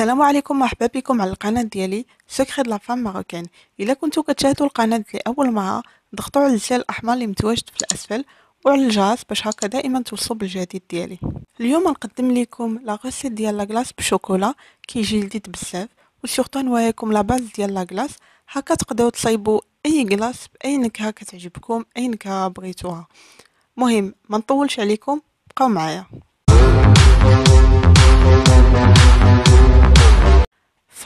السلام عليكم مرحبا بكم على القناة ديالي سكري دو لافام ماروكين الا كنتو كتشاهدوا القناة لاول مرة ضغطوا على الزر الاحمر اللي متواجد في الاسفل وعلى الجرس باش هكا دائما توصلوا بالجديد ديالي اليوم نقدم لكم لا غوسيت ديال لا غلاص بالشوكولا كيجي لذيذ بزاف وسورتو نوريكم لا باز ديال لا غلاص هكا تقدروا تصايبوا اي غلاص باي نكهه كتعجبكم اي نكهه بغيتوها مهم ما نطولش عليكم بقاو معايا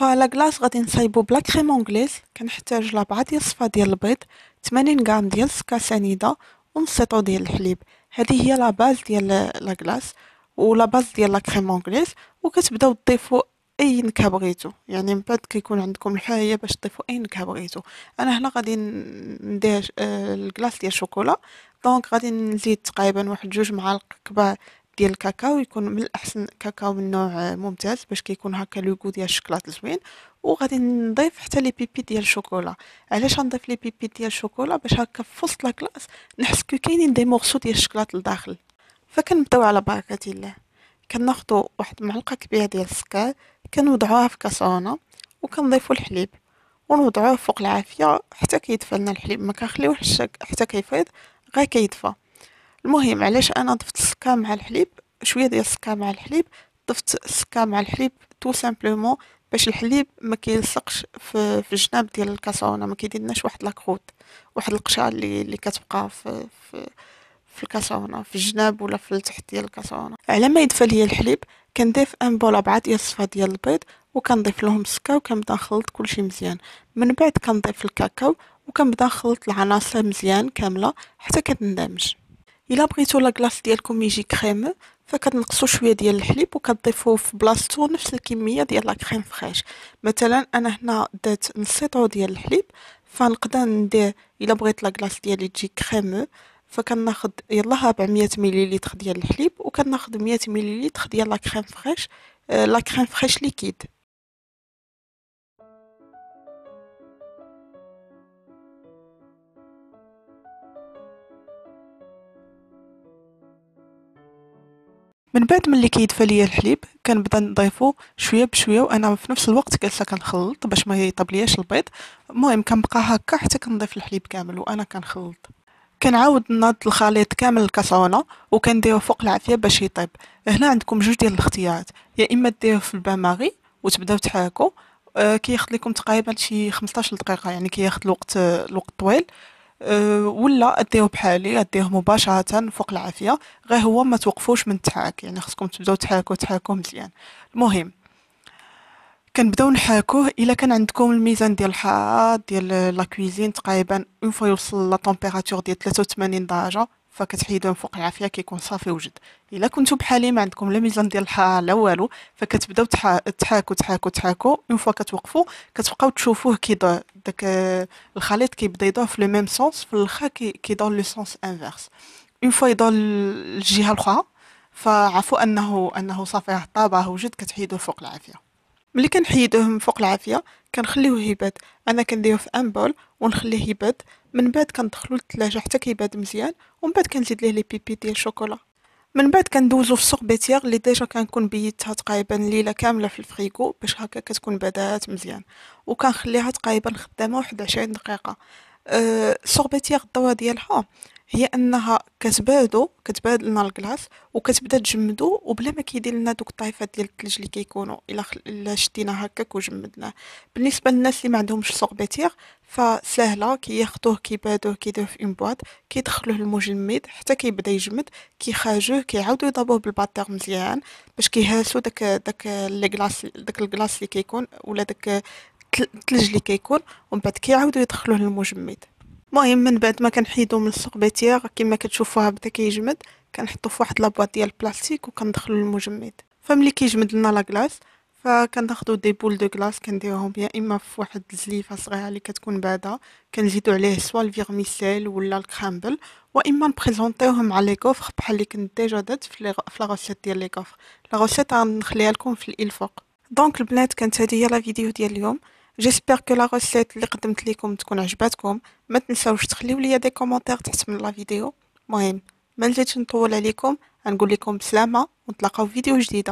فلا كلاص غادي نصايبو بلا كريم اونغليز كنحتاج ربعة ديال الصفا ديال البيض 80 غرام ديال السكر سنيده ونص سيطو ديال الحليب هذه هي لا باز ديال لا كلاص ولا باز ديال لا كريم اونغليز وكتبداو تضيفوا اي نكهه بغيتو يعني من بعد كيكون عندكم الحريه باش تضيفوا اي نكهه بغيتو انا هنا غادي ندير آه، الكلاص ديال الشوكولا دونك غادي نزيد تقريبا واحد جوج معالق كبار ديال الكاكاو يكون من الاحسن كاكاو من نوع ممتاز باش كيكون هكا لو ديال الشكلاط زوين وغادي نضيف حتى لي بيبي ديال الشوكولا علاش غنضيف لي بيبي ديال الشوكولا باش هكا في وسط لاكلاس نحس كو كاينين دي مورسو ديال الشكلاط لداخل فكنبداو على بركه الله كناخذوا واحد معلقه كبيره ديال السكر كنوضعوها في كاسرونه وكنضيفوا الحليب ونوضعوه فوق العافيه حتى كيدفى لنا الحليب ما كنخليوهش حتى كيفيض غير كيدفى المهم علاش انا ضفت السكر مع الحليب شويه ديال السكر مع الحليب ضفت السكر مع الحليب تو سامبلومون باش الحليب ما كيلصقش في, في الجناب ديال الكاسرونه ما كيديرناش واحد لاكروت واحد القشره اللي اللي كتبقى في, في في الكاسرونه في الجناب ولا في التحت ديال الكاسرونه على ما يدفى ليا الحليب كنضيف ان بول ربعة ديال الصفه ديال البيض وكنضيف لهم السكر وكنبدا نخلط كلشي مزيان من بعد كنضيف الكاكاو وكنبدا نخلط العناصر مزيان كامله حتى كتندمج الا بغيتو لا كلاص ديالكم يجي كريم فكتنقصوا شويه ديال الحليب وكتضيفوه في بلاصتو نفس الكميه ديال لا كريم فريش مثلا انا هنا درت نص ديال الحليب فنقدر ندير الا بغيت لا كلاص ديالي تجي كريم فكناخذ يلا 400 مليليتر ديال الحليب وكناخذ 100 مليليتر ديال لا كريم فريش لا كريم فريش ليكيد من بعد ملي كيدفى ليا الحليب كنبدا نضيفو شويه بشويه وانا في نفس الوقت جالسه كنخلط باش ما يطيب لياش البيض المهم كنبقى هكا حتى كنضيف الحليب كامل وانا كنخلط كنعاود نض الخليط كامل الكاسونه وكنديرو فوق العافيه باش يطيب هنا عندكم جوج ديال الاختيارات يا اما ديروه في الباماغي وتبداو تحركو كياخذ آه، كياخد لكم تقريبا شي 15 دقيقه يعني كياخد الوقت الوقت طويل أه، ولا اديوه بحالي اديوه مباشره فوق العافيه غير هو ما توقفوش من التحاك يعني خصكم تبداو تحاكوا تحاكوا مزيان المهم كنبداو نحاكوه الا كان عندكم الميزان ديال الحراره ديال لا كويزين تقريبا اون فوا يوصل لا طومبيراتور ديال 83 درجه فكتحيدوه من فوق العافيه كيكون صافي وجد الا كنتو بحالي ما عندكم لا ميزان ديال الحراره لا والو فكتبداو تحاكوا تحاكوا تحاكوا اون فوا كتوقفوا كتبقاو تشوفوه كيدور داك آه، الخليط كيبدا يدور في لو ميم سونس في الاخر كيدور لو سونس انفيرس اون فوا يدور الجهه الاخرى فعرفوا انه انه صافي راه طاب راه وجد كتحيدوه فوق العافيه ملي كنحيدوه من فوق العافيه كنخليوه يبات انا كنديرو في ان بول ونخليه يبات من بعد كندخلو للثلاجه حتى كيبات مزيان ومن بعد كنزيد ليه لي بيبي ديال الشوكولا من بعد كندوزو فالسوق بيتيغ اللي ديجا كنكون بيتها تقريبا ليله كامله في الفريكو باش هكا كتكون بدات مزيان وكنخليها تقريبا خدامه واحد 20 دقيقه أه بيتيغ الضوا ديالها هي انها كتبادو كتبارد لنا الكلاص وكتبدا تجمدو وبلا ما كيدير لنا دوك الطايفات ديال الثلج اللي كيكونوا الا خل... شدينا هكاك وجمدناه بالنسبه للناس اللي ما عندهمش سوربيتير فسهله كياخذوه كيبادوه كيديروه في اون بواط كيدخلوه المجمد حتى كيبدا يجمد كيخرجوه كيعاودو يضربوه بالباتير مزيان باش كيهاسو داك داك لي كلاص داك الكلاص اللي كيكون ولا داك الثلج اللي كيكون ومن بعد كيعاودو يدخلوه للمجمد المهم من بعد ما كنحيدو من السوغبيتيغ كما كتشوفوها بدا كيجمد كنحطو في واحد لابواط ديال البلاستيك وكندخلو للمجمد فملي كيجمد لنا لاكلاص فكناخدو دي بول دو كلاص كنديرهم يا اما في واحد الزليفه صغيره اللي كتكون بعدا كنزيدو عليه سوا الفيرميسيل ولا الكرامبل واما نبريزونطيوهم مع لي كوفر بحال اللي كنت ديجا درت في لا غوشيت ديال لي كوفر لا غنخليها لكم في الفوق دونك البنات كانت هذه هي لا فيديو ديال اليوم جيسبر كو لا ريسيت اللي قدمت لكم تكون عجبتكم ما تنساوش تخليو ليا دي كومونتير تحت من لا فيديو مهم ما نزيدش نطول عليكم غنقول لكم بسلامه ونتلاقاو فيديو جديده